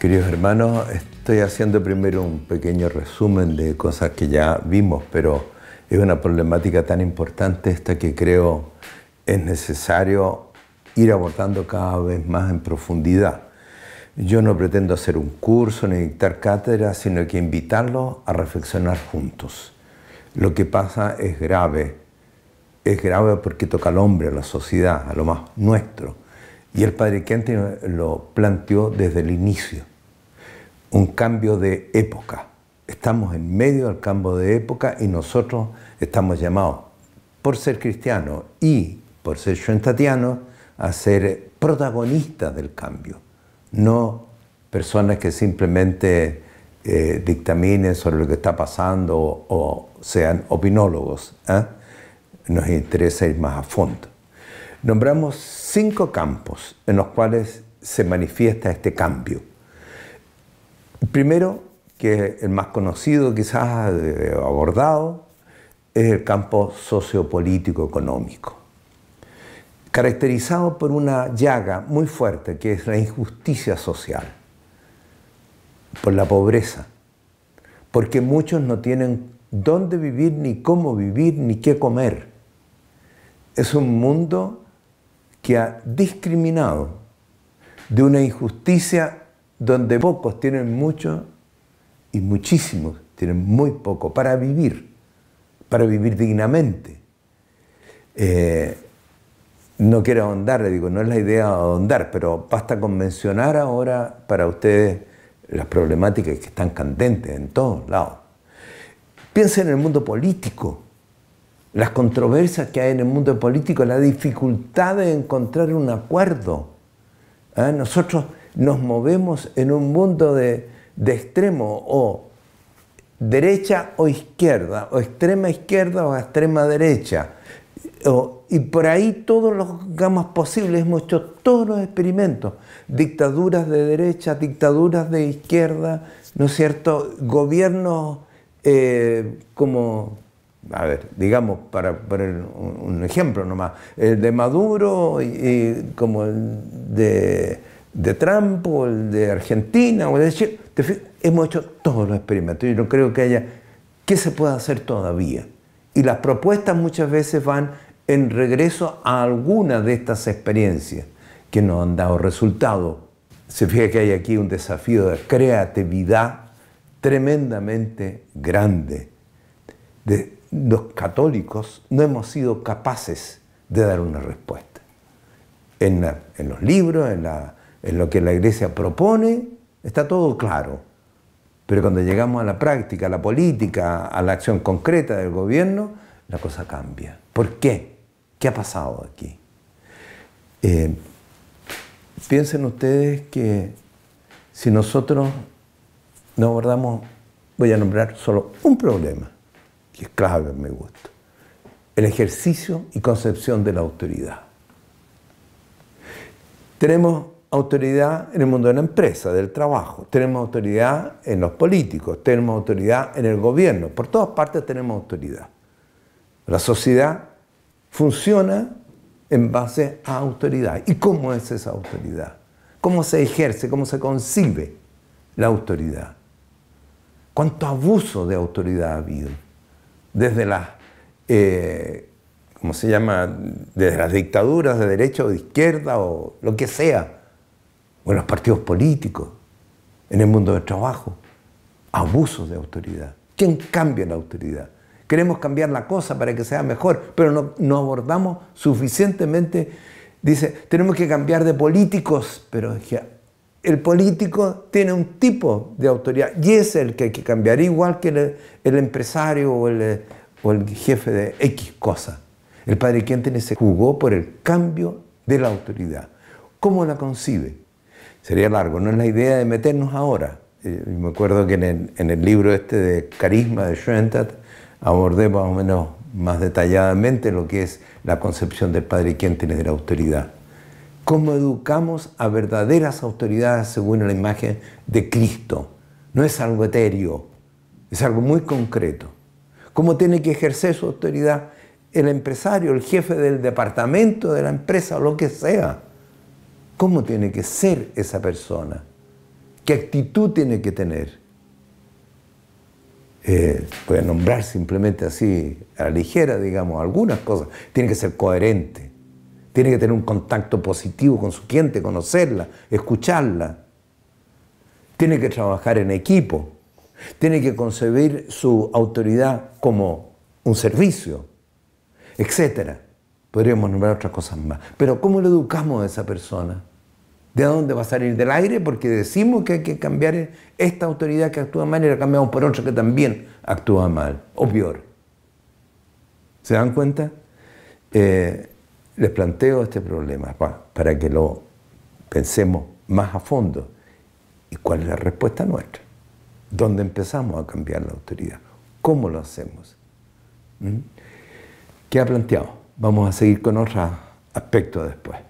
Queridos hermanos, estoy haciendo primero un pequeño resumen de cosas que ya vimos, pero es una problemática tan importante esta que creo es necesario ir abordando cada vez más en profundidad. Yo no pretendo hacer un curso ni dictar cátedra, sino que invitarlos a reflexionar juntos. Lo que pasa es grave, es grave porque toca al hombre, a la sociedad, a lo más nuestro. Y el padre Kent lo planteó desde el inicio un cambio de época. Estamos en medio del cambio de época y nosotros estamos llamados, por ser cristianos y por ser schoenstattianos a ser protagonistas del cambio, no personas que simplemente eh, dictaminen sobre lo que está pasando o, sean opinólogos. ¿eh? Nos interesa ir más a fondo. Nombramos cinco campos en los cuales se manifiesta este cambio. Primero, que el más conocido quizás abordado es el campo sociopolítico económico, caracterizado por una llaga muy fuerte que es la injusticia social, por la pobreza, porque muchos no tienen dónde vivir, ni cómo vivir, ni qué comer. Es un mundo que ha discriminado de una injusticia donde pocos tienen mucho y muchísimos tienen muy poco para vivir, para vivir dignamente. Eh, no quiero ahondar, le digo, no es la idea ahondar, pero basta con mencionar ahora para ustedes las problemáticas que están candentes en todos lados. Piensen en el mundo político, las controversias que hay en el mundo político, la dificultad de encontrar un acuerdo. ¿eh? Nosotros nos movemos en un mundo de, extremo o derecha o izquierda, o extrema izquierda o extrema derecha. y por ahí todos los gamas posibles, hemos hecho todos los experimentos, dictaduras de derecha, dictaduras de izquierda, ¿no es cierto? Gobiernos eh, como, a ver, digamos, para poner un, ejemplo nomás, el de Maduro y como el de de Trump o el de Argentina o de Chile. Hemos hecho todos los experimentos. y no creo que haya qué se pueda hacer todavía. Y las propuestas muchas veces van en regreso a alguna de estas experiencias que nos han dado resultado. Se fija que hay aquí un desafío de creatividad tremendamente grande. De, los católicos no hemos sido capaces de dar una respuesta. en, los libros, en la en lo que la iglesia propone, está todo claro. Pero cuando llegamos a la práctica, a la política, a la acción concreta del gobierno, la cosa cambia. ¿Por qué? ¿Qué ha pasado aquí? Eh, piensen ustedes que si nosotros no abordamos, voy a nombrar solo un problema, que es clave en mi gusto, el ejercicio y concepción de la autoridad. Tenemos autoridad en el mundo de la empresa, del trabajo, tenemos autoridad en los políticos, tenemos autoridad en el gobierno, por todas partes tenemos autoridad. La sociedad funciona en base a autoridad. ¿Y cómo es esa autoridad? ¿Cómo se ejerce, cómo se concibe la autoridad? ¿Cuánto abuso de autoridad ha habido? Desde las, eh, se llama? Desde las dictaduras de derecha o de izquierda o lo que sea o en los partidos políticos, en el mundo del trabajo. Abusos de autoridad. ¿Quién cambia la autoridad? Queremos cambiar la cosa para que sea mejor, pero no, abordamos suficientemente. Dice, tenemos que cambiar de políticos, pero el político tiene un tipo de autoridad y es el que hay que cambiar, igual que el, empresario o el, o el, jefe de X cosa. El padre tiene se jugó por el cambio de la autoridad. ¿Cómo la concibe? sería largo. No es la idea de meternos ahora. Eh, me acuerdo que en el, libro este de Carisma de Schoenstatt abordé más o menos más detalladamente lo que es la concepción del padre tiene de la autoridad. ¿Cómo educamos a verdaderas autoridades según la imagen de Cristo? No es algo etéreo, es algo muy concreto. ¿Cómo tiene que ejercer su autoridad el empresario, el jefe del departamento, de la empresa o lo que sea? cómo tiene que ser esa persona, qué actitud tiene que tener. Eh, nombrar simplemente así, a la ligera, digamos, algunas cosas. Tiene que ser coherente, tiene que tener un contacto positivo con su cliente, conocerla, escucharla. Tiene que trabajar en equipo, tiene que concebir su autoridad como un servicio, etc. Podríamos nombrar otras cosas más. Pero ¿cómo lo educamos a esa persona? ¿De dónde va a salir? ¿Del aire? Porque decimos que hay que cambiar esta autoridad que actúa mal y la cambiamos por otra que también actúa mal, o peor. ¿Se dan cuenta? Eh, les planteo este problema para que lo pensemos más a fondo. ¿Y cuál es la respuesta nuestra? ¿Dónde empezamos a cambiar la autoridad? ¿Cómo lo hacemos? ¿Mm? ¿Qué ha planteado? Vamos a seguir con otros aspectos después.